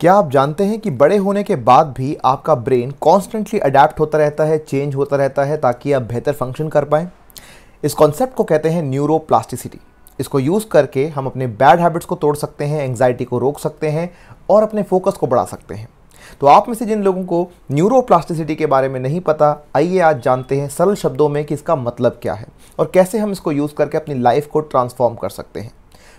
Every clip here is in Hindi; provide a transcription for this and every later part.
क्या आप जानते हैं कि बड़े होने के बाद भी आपका ब्रेन कॉन्स्टेंटली अडेप्ट होता रहता है चेंज होता रहता है ताकि आप बेहतर फंक्शन कर पाएँ इस कॉन्सेप्ट को कहते हैं न्यूरोप्लास्टिसिटी इसको यूज़ करके हम अपने बैड हैबिट्स को तोड़ सकते हैं एंग्जाइटी को रोक सकते हैं और अपने फोकस को बढ़ा सकते हैं तो आप में से जिन लोगों को न्यूरोप्लास्टिसिटी के बारे में नहीं पता आइए आज जानते हैं सरल शब्दों में कि इसका मतलब क्या है और कैसे हम इसको यूज़ करके अपनी लाइफ को ट्रांसफॉर्म कर सकते हैं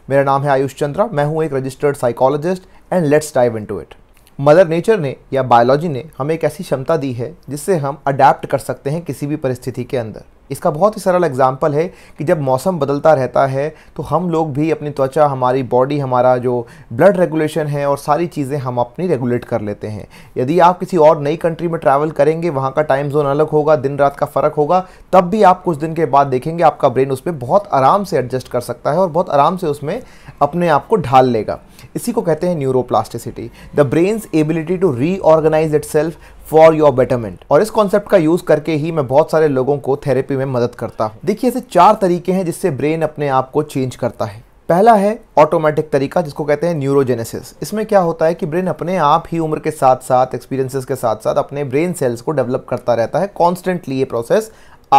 मेरा नाम है आयुष चंद्रा मैं हूँ एक registered psychologist and let's dive into it mother nature ने या बायोलॉजी ने हमें एक ऐसी क्षमता दी है जिससे हम अडेप्ट कर सकते हैं किसी भी परिस्थिति के अंदर इसका बहुत ही सरल एग्जाम्पल है कि जब मौसम बदलता रहता है तो हम लोग भी अपनी त्वचा हमारी बॉडी हमारा जो ब्लड रेगुलेशन है और सारी चीज़ें हम अपनी रेगुलेट कर लेते हैं यदि आप किसी और नई कंट्री में ट्रैवल करेंगे वहाँ का टाइम जोन अलग होगा दिन रात का फ़र्क होगा तब भी आप कुछ दिन के बाद देखेंगे आपका ब्रेन उस पर बहुत आराम से एडजस्ट कर सकता है और बहुत आराम से उसमें अपने आप को ढाल लेगा इसी को कहते हैं neuroplasticity the brain's ability to reorganise itself for your betterment और इस कॉन्सेप्ट का यूज करके ही मैं बहुत सारे लोगों को थेरेपी में मदद करता हूँ देखिए ऐसे चार तरीके हैं जिससे ब्रेन अपने आप को चेंज करता है पहला है ऑटोमेटिक तरीका जिसको कहते हैं न्यूरोजेनेसिस इसमें क्या होता है कि ब्रेन अपने आप ही उम्र के साथ साथ एक्सपीरियंसेस के साथ साथ अपने ब्रेन सेल्स को डेवलप करता रहता है कॉन्स्टेंटली ये प्रोसेस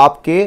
आपके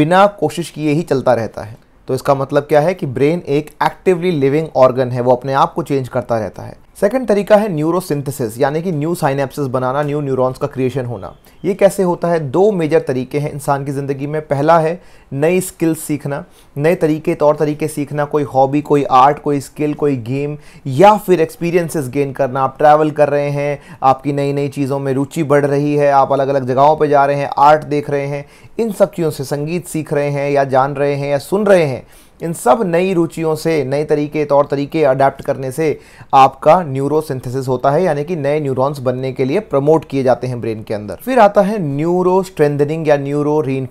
बिना कोशिश किए ही चलता रहता है तो इसका मतलब क्या है कि ब्रेन एक एक्टिवली लिविंग ऑर्गन है वो अपने आप को चेंज करता रहता है सेकंड तरीका है न्यूरोसिंथेसिस यानी कि न्यू साइनेप्सिस बनाना न्यू न्यूरॉन्स का क्रिएशन होना ये कैसे होता है दो मेजर तरीके हैं इंसान की ज़िंदगी में पहला है नई स्किल्स सीखना नए तरीके तौर तरीके सीखना कोई हॉबी कोई आर्ट कोई स्किल कोई गेम या फिर एक्सपीरियंसेस गेन करना आप ट्रैवल कर रहे हैं आपकी नई नई चीज़ों में रुचि बढ़ रही है आप अलग अलग जगहों पर जा रहे हैं आर्ट देख रहे हैं इन सब चीज़ों से संगीत सीख रहे हैं या जान रहे हैं या सुन रहे हैं इन सब नई रुचियों से नए तरीके तौर तरीके अडेप्ट करने से आपका न्यूरोसिंथेसिस होता है यानी कि नए न्यूरॉन्स बनने के लिए प्रमोट किए जाते हैं ब्रेन के अंदर फिर आता है न्यूरो स्ट्रेंथनिंग या न्यूरो री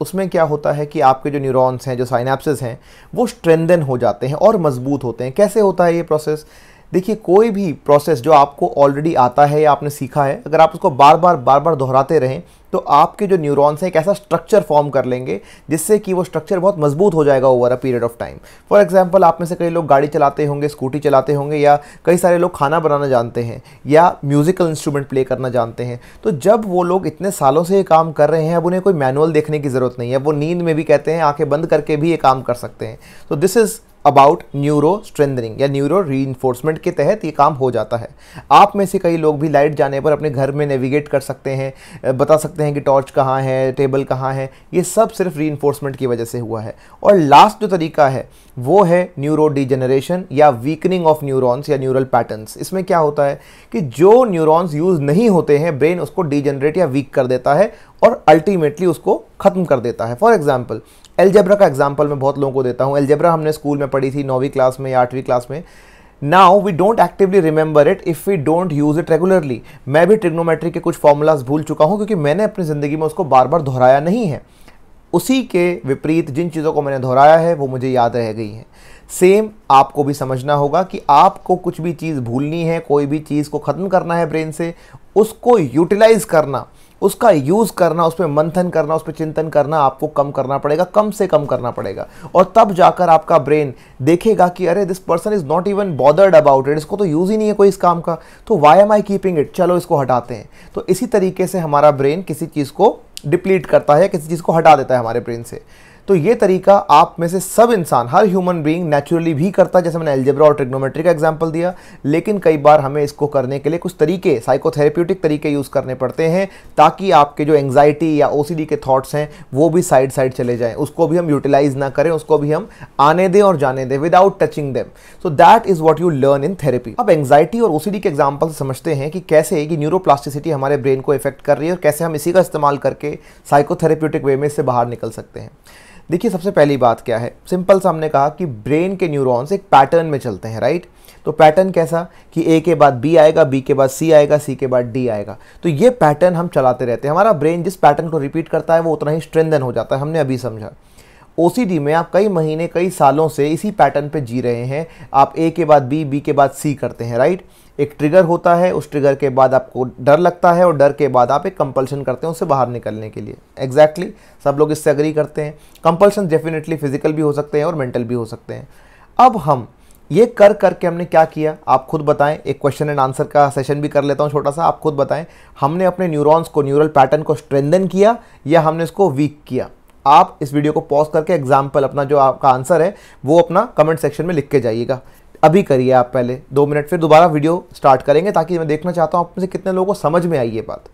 उसमें क्या होता है कि आपके जो न्यूरॉन्स हैं जो साइनाप्सिस हैं वो स्ट्रेंदन हो जाते हैं और मजबूत होते हैं कैसे होता है ये प्रोसेस देखिए कोई भी प्रोसेस जो आपको ऑलरेडी आता है या आपने सीखा है अगर आप उसको बार बार बार बार दोहराते रहें तो आपके जो न्यूरॉन्स हैं एक ऐसा स्ट्रक्चर फॉर्म कर लेंगे जिससे कि वो स्ट्रक्चर बहुत मजबूत हो जाएगा over a period of time for example आप में से कई लोग गाड़ी चलाते होंगे स्कूटी चलाते होंगे या कई सारे लोग खाना बनाना जानते हैं या म्यूज़िकल इंस्ट्रूमेंट प्ले करना जानते हैं तो जब वो लोग इतने सालों से ये काम कर रहे हैं अब उन्हें कोई मैनुअल देखने की ज़रूरत नहीं है वो नींद में भी कहते हैं आंखें बंद करके भी ये काम कर सकते हैं तो this is about neuro strengthening या न्यूरो री इन्फोर्समेंट के तहत ये काम हो जाता है आप में से कई लोग भी लाइट जाने पर अपने घर में नेविगेट कर सकते हैं बता सकते हैं कि टॉर्च कहाँ है टेबल कहाँ है ये सब सिर्फ री इन्फोर्समेंट की वजह से हुआ है और लास्ट जो तरीका है वो है न्यूरो डिजेनरेशन या वीकनिंग ऑफ न्यूरोन्स या न्यूरल पैटर्न्स इसमें क्या होता है कि जो न्यूरोन्स यूज़ नहीं होते हैं ब्रेन उसको डिजेनरेट या वीक कर देता है और अल्टीमेटली उसको ख़त्म कर देता है फॉर एग्जाम्पल एलजेब्रा का एग्जाम्पल मैं बहुत लोगों को देता हूँ एलजेब्रा हमने स्कूल में पढ़ी थी नौवीं क्लास में या आठवीं क्लास में now we don't actively remember it if we don't use it regularly मैं भी ट्रिग्नोमेट्री के कुछ फॉर्मूलाज भूल चुका हूँ क्योंकि मैंने अपनी ज़िंदगी में उसको बार बार दोहराया नहीं है उसी के विपरीत जिन चीज़ों को मैंने दोहराया है वो मुझे याद रह गई हैं सेम आपको भी समझना होगा कि आपको कुछ भी चीज़ भूलनी है कोई भी चीज़ को ख़त्म करना है ब्रेन से उसको यूटिलाइज़ करना उसका यूज़ करना उस पर मंथन करना उस पर चिंतन करना आपको कम करना पड़ेगा कम से कम करना पड़ेगा और तब जाकर आपका ब्रेन देखेगा कि अरे this person is not even bothered about it इसको तो यूज़ ही नहीं है कोई इस काम का तो why am I keeping it चलो इसको हटाते हैं तो इसी तरीके से हमारा ब्रेन किसी चीज़ को डिप्लीट करता है किसी चीज़ को हटा देता है हमारे ब्रेन से तो ये तरीका आप में से सब इंसान हर ह्यूमन बीइंग नेचुरली भी करता है जैसे मैंने एल्जेब्रा और ट्रिग्नोमेट्री का एग्जाम्पल दिया लेकिन कई बार हमें इसको करने के लिए कुछ तरीके साइकोथेरेप्यूटिक तरीके यूज़ करने पड़ते हैं ताकि आपके जो एंगजाइटी या ओ के थाट्स हैं वो भी साइड साइड चले जाएँ उसको भी हम यूटिलाइज ना करें उसको भी हम आने दें और जाने दें without touching them so that is what you learn in therapy अब एंग्जाइटी और ओ के एग्जाम्पल समझते हैं कि कैसे कि न्यूरोप्लास्टिसिटी हमारे ब्रेन को इफेक्ट कर रही है और कैसे हम इसी का इस्तेमाल करके साइकोथेरेप्यूटिक वे में इससे बाहर निकल सकते हैं देखिए सबसे पहली बात क्या है सिंपल सा हमने कहा कि ब्रेन के न्यूरॉन्स एक पैटर्न में चलते हैं राइट तो पैटर्न कैसा कि ए के बाद बी आएगा बी के बाद सी आएगा सी के बाद डी आएगा तो ये पैटर्न हम चलाते रहते हैं हमारा ब्रेन जिस पैटर्न को रिपीट करता है वो उतना ही स्ट्रेंदन हो जाता है हमने अभी समझा ओ में आप कई महीने कई सालों से इसी पैटर्न पर जी रहे हैं आप ए के बाद बी बी के बाद सी करते हैं राइट एक ट्रिगर होता है उस ट्रिगर के बाद आपको डर लगता है और डर के बाद आप एक कंपल्शन करते हैं उससे बाहर निकलने के लिए एग्जैक्टली exactly, सब लोग इससे अग्री करते हैं कंपल्शन डेफिनेटली फिजिकल भी हो सकते हैं और मेंटल भी हो सकते हैं अब हम ये कर करके हमने क्या किया आप खुद बताएं एक क्वेश्चन एंड आंसर का सेशन भी कर लेता हूँ छोटा सा आप खुद बताएं हमने अपने न्यूरॉन्स को न्यूरल पैटर्न को स्ट्रेंदन किया या हमने इसको वीक किया आप इस वीडियो को पॉज करके एग्जाम्पल अपना जो आपका आंसर है वो अपना कमेंट सेक्शन में लिख के जाइएगा अभी करिए आप पहले दो मिनट फिर दोबारा वीडियो स्टार्ट करेंगे ताकि मैं देखना चाहता हूँ आप से कितने लोगों को समझ में आई ये बात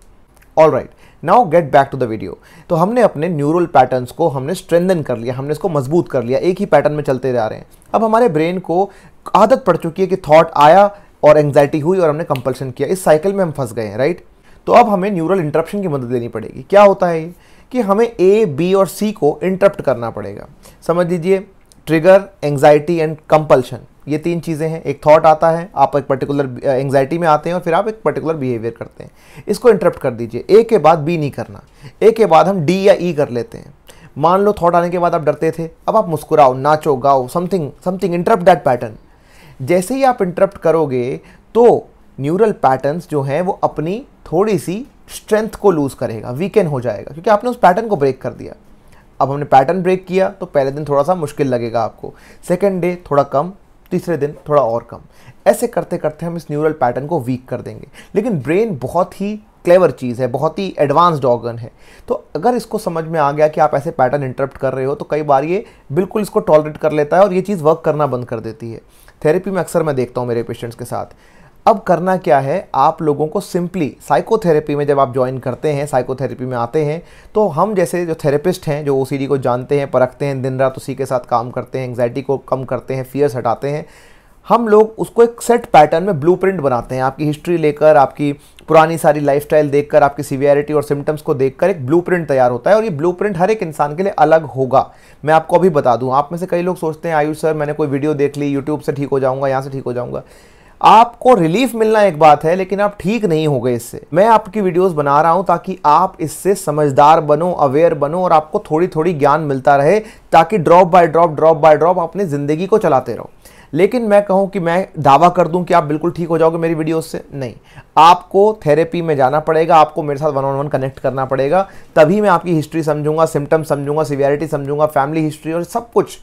all right now get back to the video तो हमने अपने न्यूरल पैटर्न्स को हमने स्ट्रेंदन कर लिया हमने इसको मजबूत कर लिया एक ही पैटर्न में चलते जा रहे हैं अब हमारे ब्रेन को आदत पड़ चुकी है कि थॉट आया और एंग्जाइटी हुई और हमने कंपल्शन किया इस साइकिल में हम फंस गए हैं राइट तो अब हमें न्यूरल इंटरप्शन की मदद लेनी पड़ेगी क्या होता है कि हमें ए बी और सी को इंटरप्ट करना पड़ेगा समझ लीजिए ट्रिगर एंग्जाइटी एंड कंपल्शन ये तीन चीज़ें हैं एक थॉट आता है आप एक पर्टिकुलर एंग्जाइटी में आते हैं और फिर आप एक पर्टिकुलर बिहेवियर करते हैं इसको इंटरप्ट कर दीजिए ए के बाद बी नहीं करना ए के बाद हम डी या ई e कर लेते हैं मान लो थॉट आने के बाद आप डरते थे अब आप मुस्कुराओ नाचो गाओ something something interrupt that pattern जैसे ही आप इंटरप्ट करोगे तो न्यूरल पैटर्न्स जो हैं वो अपनी थोड़ी सी स्ट्रेंथ को लूज़ करेगा वीकेंड हो जाएगा क्योंकि आपने उस पैटर्न को ब्रेक कर दिया अब हमने पैटर्न ब्रेक किया तो पहले दिन थोड़ा सा मुश्किल लगेगा आपको सेकेंड डे थोड़ा कम तीसरे दिन थोड़ा और कम ऐसे करते करते हम इस न्यूरल पैटर्न को वीक कर देंगे लेकिन ब्रेन बहुत ही क्लेवर चीज़ है बहुत ही एडवांस्ड ऑर्गन है तो अगर इसको समझ में आ गया कि आप ऐसे पैटर्न इंटरप्ट कर रहे हो तो कई बार ये बिल्कुल इसको टॉलरेट कर लेता है और ये चीज़ वर्क करना बंद कर देती है थेरेपी में अक्सर मैं देखता हूँ मेरे पेशेंट्स के साथ अब करना क्या है आप लोगों को सिंपली साइकोथेरेपी में जब आप ज्वाइन करते हैं साइकोथेरेपी में आते हैं तो हम जैसे जो थेरेपिस्ट हैं जो ओ को जानते हैं परखते हैं दिन रात उसी के साथ काम करते हैं एंगजाइटी को कम करते हैं फियर्स हटाते हैं हम लोग उसको एक सेट पैटर्न में ब्लूप्रिंट बनाते हैं आपकी हिस्ट्री लेकर आपकी पुरानी सारी लाइफस्टाइल देखकर आपकी सीवियरिटी और सिम्टम्स को देखकर एक ब्लूप्रिंट तैयार होता है और ये ब्लूप्रिंट हर एक इंसान के लिए अलग होगा मैं आपको अभी बता दूं आप में से कई लोग सोचते हैं आयुष सर मैंने कोई वीडियो देख ली यूट्यूब से ठीक हो जाऊँगा यहाँ से ठीक हो जाऊँगा आपको रिलीफ मिलना एक बात है लेकिन आप ठीक नहीं हो गए इससे मैं आपकी वीडियोस बना रहा हूं ताकि आप इससे समझदार बनो अवेयर बनो और आपको थोड़ी थोड़ी ज्ञान मिलता रहे ताकि drop by drop drop by drop अपनी ज़िंदगी को चलाते रहो लेकिन मैं कहूं कि मैं दावा कर दूं कि आप बिल्कुल ठीक हो जाओगे मेरी वीडियोस से नहीं आपको थेरेपी में जाना पड़ेगा आपको मेरे साथ वन ऑन वन कनेक्ट करना पड़ेगा तभी मैं आपकी हिस्ट्री समझूंगा सिम्टम्स समझूंगा सिवियरिटी समझूंगा फैमिली हिस्ट्री और सब कुछ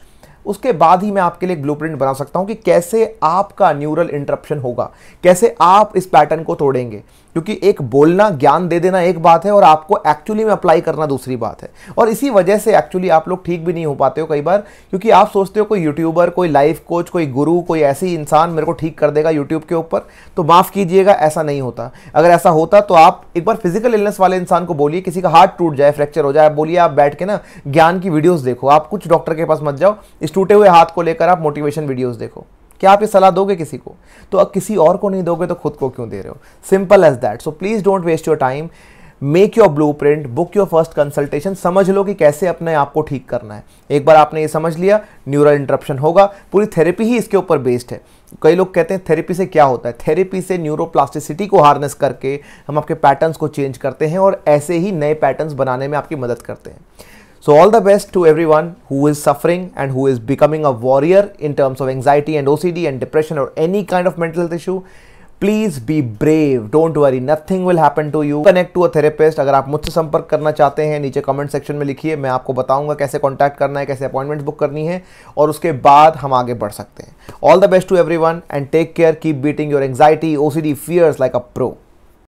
उसके बाद ही मैं आपके लिए ब्लू बना सकता हूं कि कैसे आपका न्यूरल इंटरप्शन होगा कैसे आप इस पैटर्न को तोड़ेंगे क्योंकि एक बोलना ज्ञान दे देना एक बात है और आपको एक्चुअली में अप्लाई करना दूसरी बात है और इसी वजह से एक्चुअली आप लोग ठीक भी नहीं हो पाते हो कई बार क्योंकि आप सोचते हो कोई यूट्यूबर कोई लाइफ कोच कोई गुरु कोई ऐसे इंसान मेरे को ठीक कर देगा यूट्यूब के ऊपर तो माफ़ कीजिएगा ऐसा नहीं होता अगर ऐसा होता तो आप एक बार फिजिकल इलनेस वाले इंसान को बोलिए किसी का हार्ट टूट जाए फ्रैक्चर हो जाए बोलिए आप बैठ के ना ज्ञान की वीडियोज़ देखो आप कुछ डॉक्टर के पास मत जाओ इस टूटे हुए हाथ को लेकर आप मोटिवेशन वीडियोज़ देखो क्या आप ये सलाह दोगे किसी को तो अब किसी और को नहीं दोगे तो खुद को क्यों दे रहे हो simple as that so please don't waste your time make your blueprint book your first consultation समझ लो कि कैसे अपने आप को ठीक करना है एक बार आपने ये समझ लिया न्यूरल इंटरप्शन होगा पूरी थेरेपी ही इसके ऊपर बेस्ड है कई लोग कहते हैं थेरेपी से क्या होता है थेरेपी से न्यूरोप्लास्टिसिटी को हार्नेस करके हम आपके पैटर्न्स को चेंज करते हैं और ऐसे ही नए पैटर्न्स बनाने में आपकी मदद करते हैं So all the best to everyone who is suffering and who is becoming a warrior in terms of anxiety and OCD and depression or any kind of mental health issue. Please be brave don't worry nothing will happen to you connect to a therapist अगर आप मुझसे संपर्क करना चाहते हैं नीचे कमेंट सेक्शन में लिखिए मैं आपको बताऊंगा कैसे कॉन्टैक्ट करना है कैसे अपॉइंटमेंट बुक करनी है और उसके बाद हम आगे बढ़ सकते हैं all the best to everyone and take care keep beating your anxiety O C D fears like a pro